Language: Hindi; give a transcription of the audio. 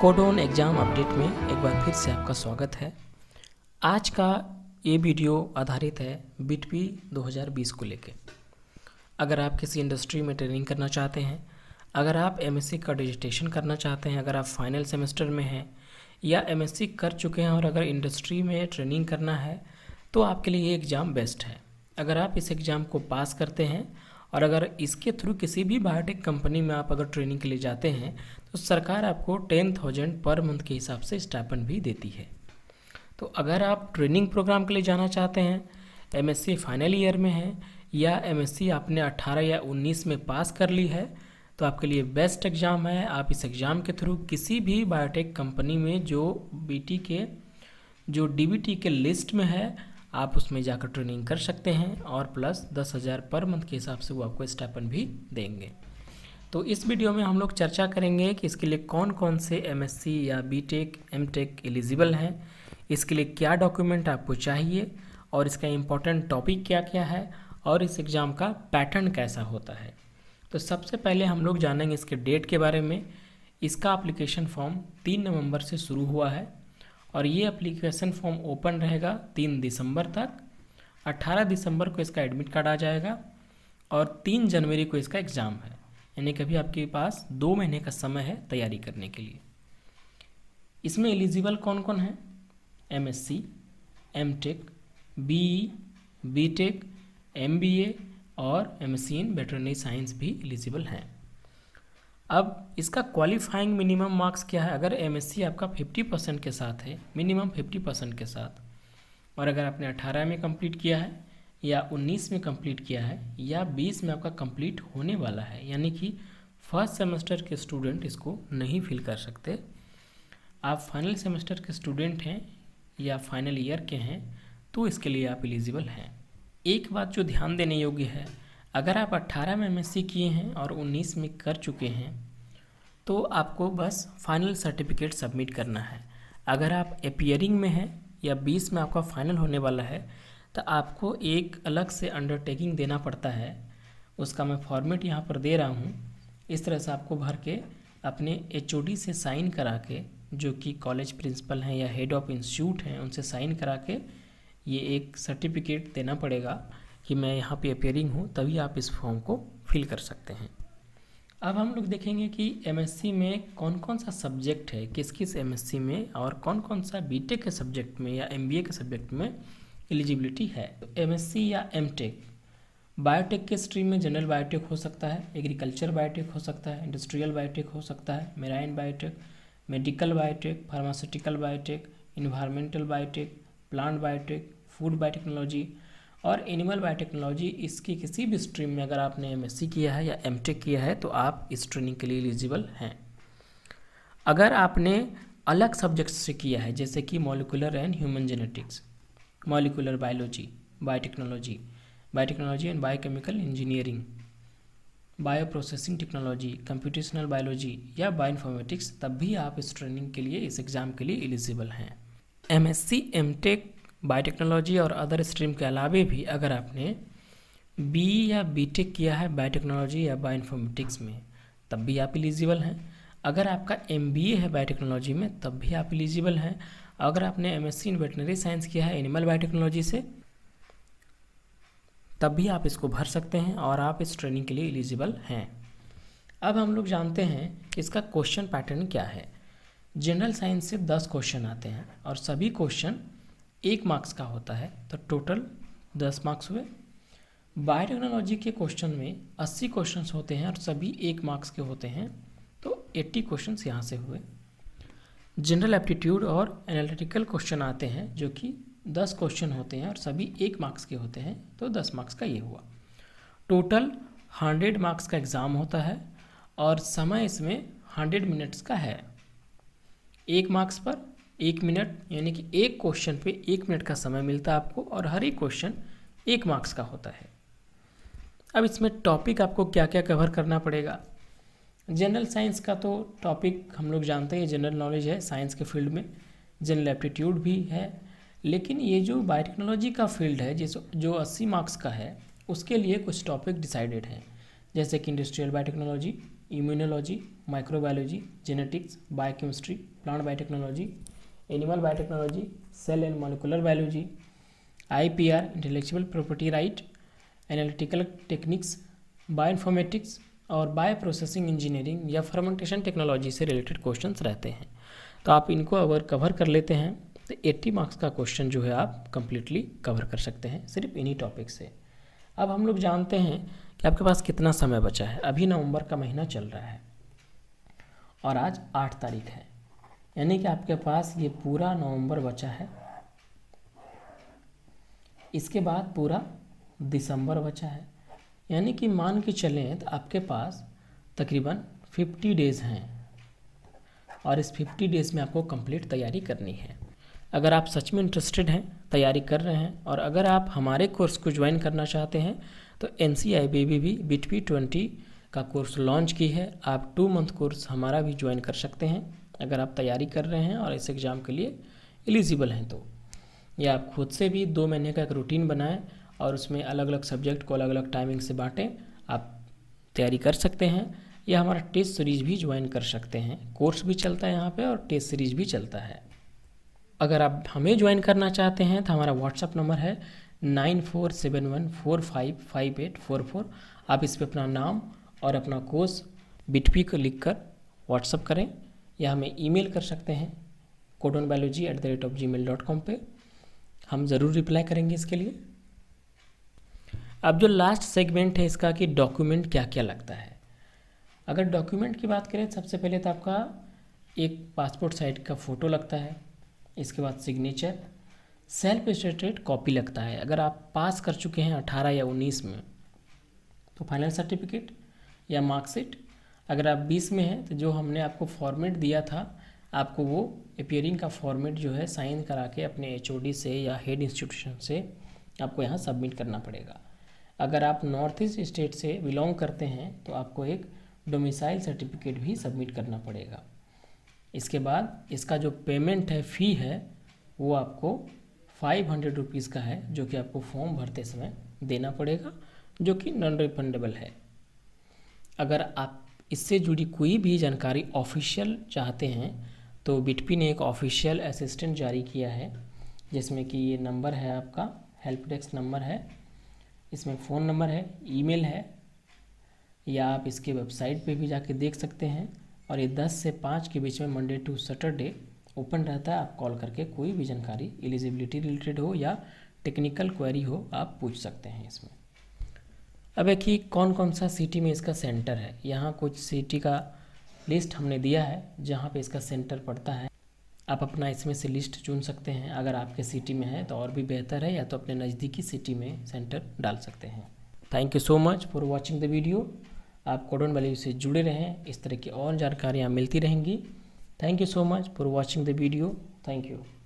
कोडोन एग्ज़ाम अपडेट में एक बार फिर से आपका स्वागत है आज का ये वीडियो आधारित है बीटपी 2020 को लेके अगर आप किसी इंडस्ट्री में ट्रेनिंग करना चाहते हैं अगर आप एमएससी का रजिस्ट्रेशन करना चाहते हैं अगर आप फाइनल सेमेस्टर में हैं या एमएससी कर चुके हैं और अगर इंडस्ट्री में ट्रेनिंग करना है तो आपके लिए ये एग्ज़ाम बेस्ट है अगर आप इस एग्ज़ाम को पास करते हैं और अगर इसके थ्रू किसी भी बायोटेक कंपनी में आप अगर ट्रेनिंग के लिए जाते हैं तो सरकार आपको टेन थाउजेंड पर मंथ के हिसाब से स्टापन भी देती है तो अगर आप ट्रेनिंग प्रोग्राम के लिए जाना चाहते हैं एम फाइनल ईयर में है या एम आपने 18 या 19 में पास कर ली है तो आपके लिए बेस्ट एग्ज़ाम है आप इस एग्ज़ाम के थ्रू किसी भी बायोटेक कंपनी में जो बी के जो डी के लिस्ट में है आप उसमें जाकर ट्रेनिंग कर सकते हैं और प्लस दस हज़ार पर मंथ के हिसाब से वो आपको स्टाइपन भी देंगे तो इस वीडियो में हम लोग चर्चा करेंगे कि इसके लिए कौन कौन से एमएससी या बीटेक एमटेक एलिजिबल हैं इसके लिए क्या डॉक्यूमेंट आपको चाहिए और इसका इम्पोर्टेंट टॉपिक क्या क्या है और इस एग्ज़ाम का पैटर्न कैसा होता है तो सबसे पहले हम लोग जानेंगे इसके डेट के बारे में इसका एप्लीकेशन फॉर्म तीन नवंबर से शुरू हुआ है और ये अप्लीकेशन फॉर्म ओपन रहेगा तीन दिसंबर तक अट्ठारह दिसंबर को इसका एडमिट कार्ड आ जाएगा और तीन जनवरी को इसका एग्ज़ाम है यानी कि अभी आपके पास दो महीने का समय है तैयारी करने के लिए इसमें एलिजिबल कौन कौन है M S C M tech B B tech M B A और M S C in veterinary science भी एलिजिबल हैं अब इसका क्वालिफाइंग मिनिमम मार्क्स क्या है अगर एम आपका 50 परसेंट के साथ है मिनिमम 50 परसेंट के साथ और अगर आपने 18 में कंप्लीट किया है या 19 में कंप्लीट किया है या 20 में आपका कंप्लीट होने वाला है यानी कि फर्स्ट सेमेस्टर के स्टूडेंट इसको नहीं फिल कर सकते आप फाइनल सेमेस्टर के स्टूडेंट हैं या फाइनल ईयर के हैं तो इसके लिए आप एलिजिबल हैं एक बात जो ध्यान देने योग्य है अगर आप 18 में एमएससी किए हैं और 19 में कर चुके हैं तो आपको बस फाइनल सर्टिफिकेट सबमिट करना है अगर आप अपियरिंग में हैं या 20 में आपका फाइनल होने वाला है तो आपको एक अलग से अंडरटेकिंग देना पड़ता है उसका मैं फॉर्मेट यहाँ पर दे रहा हूँ इस तरह से आपको भर के अपने एच से साइन करा के जो कि कॉलेज प्रिंसिपल हैं या हेड ऑफ इंस्टीट्यूट हैं उनसे साइन करा के ये एक सर्टिफिकेट देना पड़ेगा कि मैं यहाँ पे अपेयरिंग हूँ तभी आप इस फॉर्म को फिल कर सकते हैं अब हम लोग देखेंगे कि एम में कौन कौन सा सब्जेक्ट है किस किस एम में और कौन कौन सा बी के सब्जेक्ट में या एम के सब्जेक्ट में एलिजिबिलिटी है तो एमएससी या एम बायोटेक के स्ट्रीम में जनरल बायोटेक हो सकता है एग्रीकल्चर बायोटेक हो सकता है इंडस्ट्रियल बायोटेक हो सकता है marine biotech medical biotech pharmaceutical biotech environmental biotech plant biotech food biotechnology और एनिमल बायोटेक्नोलॉजी इसकी किसी भी स्ट्रीम में अगर आपने एम किया है या एम किया है तो आप इस ट्रेनिंग के लिए एलिजिबल हैं अगर आपने अलग सब्जेक्ट से किया है जैसे कि molecular and human genetics molecular biology biotechnology biotechnology and biochemical engineering bio processing technology computational biology या बायो इन्फॉर्मेटिक्स तब भी आप इस ट्रेनिंग के लिए इस एग्ज़ाम के लिए एलिजिबल हैं M S C M tech biotechnology और अदर स्ट्रीम के अलावा भी अगर आपने बी या टेक किया है बायोटेक्नोलॉजी या बायोइन्फॉर्मेटिक्स में तब भी आप एलिजिबल हैं अगर आपका एम है बायोटेक्नोलॉजी में तब भी आप एलिजिबल हैं अगर आपने एम इन वेटनरी साइंस किया है एनिमल बायोटेक्नोलॉजी से तब भी आप इसको भर सकते हैं और आप इस ट्रेनिंग के लिए एलिजिबल हैं अब हम लोग जानते हैं इसका क्वेश्चन पैटर्न क्या है जनरल साइंस से दस क्वेश्चन आते हैं और सभी क्वेश्चन एक मार्क्स का होता है तो टोटल दस मार्क्स हुए बायोटेक्नोलॉजी के क्वेश्चन में अस्सी क्वेश्चन होते हैं और सभी एक मार्क्स के होते हैं तो एट्टी क्वेश्चन यहाँ से हुए जनरल एप्टीट्यूड और एनालिटिकल क्वेश्चन आते हैं जो कि दस क्वेश्चन होते हैं और सभी एक मार्क्स के होते हैं तो दस मार्क्स का ये हुआ टोटल हंड्रेड मार्क्स का एग्ज़ाम होता है और समय इसमें हंड्रेड मिनट्स का है एक मार्क्स पर एक मिनट यानी कि एक क्वेश्चन पे एक मिनट का समय मिलता है आपको और हर एक क्वेश्चन एक मार्क्स का होता है अब इसमें टॉपिक आपको क्या क्या कवर करना पड़ेगा जनरल साइंस का तो टॉपिक हम लोग जानते हैं जनरल नॉलेज है साइंस के फील्ड में जनरल एप्टीट्यूड भी है लेकिन ये जो बायोटेक्नोलॉजी का फील्ड है जिस जो अस्सी मार्क्स का है उसके लिए कुछ टॉपिक डिसाइडेड हैं जैसे कि industrial biotechnology immunology microbiology genetics biochemistry plant biotechnology animal biotechnology cell and molecular biology I P R intellectual property right analytical techniques bioinformatics और बायो प्रोसेसिंग इंजीनियरिंग या फर्मेंटेशन टेक्नोलॉजी से रिलेटेड क्वेश्चन रहते हैं तो आप इनको अगर कवर कर लेते हैं तो 80 मार्क्स का क्वेश्चन जो है आप कंप्लीटली कवर कर सकते हैं सिर्फ इन्हीं टॉपिक से अब हम लोग जानते हैं कि आपके पास कितना समय बचा है अभी नवंबर का महीना चल रहा है और आज आठ तारीख है यानी कि आपके पास ये पूरा नवंबर बचा है इसके बाद पूरा दिसंबर बचा है यानी कि मान के चलें तो आपके पास तकरीबन 50 डेज़ हैं और इस 50 डेज़ में आपको कंप्लीट तैयारी करनी है अगर आप सच में इंटरेस्टेड हैं तैयारी कर रहे हैं और अगर आप हमारे कोर्स को ज्वाइन करना चाहते हैं तो एन सी आई बी भी बी पी ट्वेंटी का कोर्स लॉन्च की है आप टू मंथ कोर्स हमारा भी ज्वाइन कर सकते हैं अगर आप तैयारी कर रहे हैं और इस एग्ज़ाम के लिए एलिजिबल हैं तो या आप खुद से भी दो महीने का एक रूटीन बनाएं और उसमें अलग अलग सब्जेक्ट को अलग अलग टाइमिंग से बांटें आप तैयारी कर सकते हैं या हमारा टेस्ट सीरीज भी ज्वाइन कर सकते हैं कोर्स भी चलता है यहाँ पर और टेस्ट सीरीज भी चलता है अगर आप हमें ज्वाइन करना चाहते हैं तो हमारा व्हाट्सअप नंबर है nine four seven one four five five eight four four आप इस पर अपना नाम और अपना कोर्स बिटपी को लिख कर व्हाट्सअप करें या हमें ईमेल कर सकते हैं Codon biology at the rate of Gmail dot com पर हम ज़रूर रिप्लाई करेंगे इसके लिए अब जो लास्ट सेगमेंट है इसका कि डॉक्यूमेंट क्या क्या लगता है अगर डॉक्यूमेंट की बात करें सबसे पहले तो आपका एक पासपोर्ट साइज का फ़ोटो लगता है इसके बाद सिग्नेचर सेल्फ स्टेटेड कॉपी लगता है अगर आप पास कर चुके हैं अठारह या उन्नीस में तो फाइनल सर्टिफिकेट या मार्कशीट अगर आप बीस में हैं तो जो हमने आपको फॉर्मेट दिया था आपको वो अपियरिंग का फॉर्मेट जो है साइन करा के अपने एच से या हेड इंस्टीट्यूशन से आपको यहाँ सबमिट करना पड़ेगा अगर आप नॉर्थ ईस्ट स्टेट से बिलोंग करते हैं तो आपको एक डोमिसाइल सर्टिफिकेट भी सबमिट करना पड़ेगा इसके बाद इसका जो पेमेंट है फ़ी है वो आपको फाइव हंड्रेड रुपीज़ का है जो कि आपको फॉर्म भरते समय देना पड़ेगा जो कि नॉन रिफंडेबल है अगर आप इससे जुड़ी कोई भी जानकारी ऑफिशियल चाहते हैं तो बिटपी ने एक ऑफिशियल असिस्टेंट जारी किया है जिसमें कि ये नंबर है आपका हेल्प डेस्क नंबर है इसमें फ़ोन नंबर है ईमेल है या आप इसके वेबसाइट पे भी जाके देख सकते हैं और ये 10 से 5 के बीच में मंडे टू सैटरडे ओपन रहता है आप कॉल करके कोई भी जानकारी एलिजिबिलिटी रिलेटेड हो या टेक्निकल क्वेरी हो आप पूछ सकते हैं इसमें अब देखिए कौन कौन सा सिटी में इसका सेंटर है यहाँ कुछ सिटी का लिस्ट हमने दिया है जहाँ पे इसका सेंटर पड़ता है आप अपना इसमें से लिस्ट चुन सकते हैं अगर आपके सिटी में है तो और भी बेहतर है या तो अपने नज़दीकी सिटी में सेंटर डाल सकते हैं thank you so much for watching the video आप कोडोन वैल्यू से जुड़े रहें इस तरह की और जानकारियाँ मिलती रहेंगी thank you so much for watching the video thank you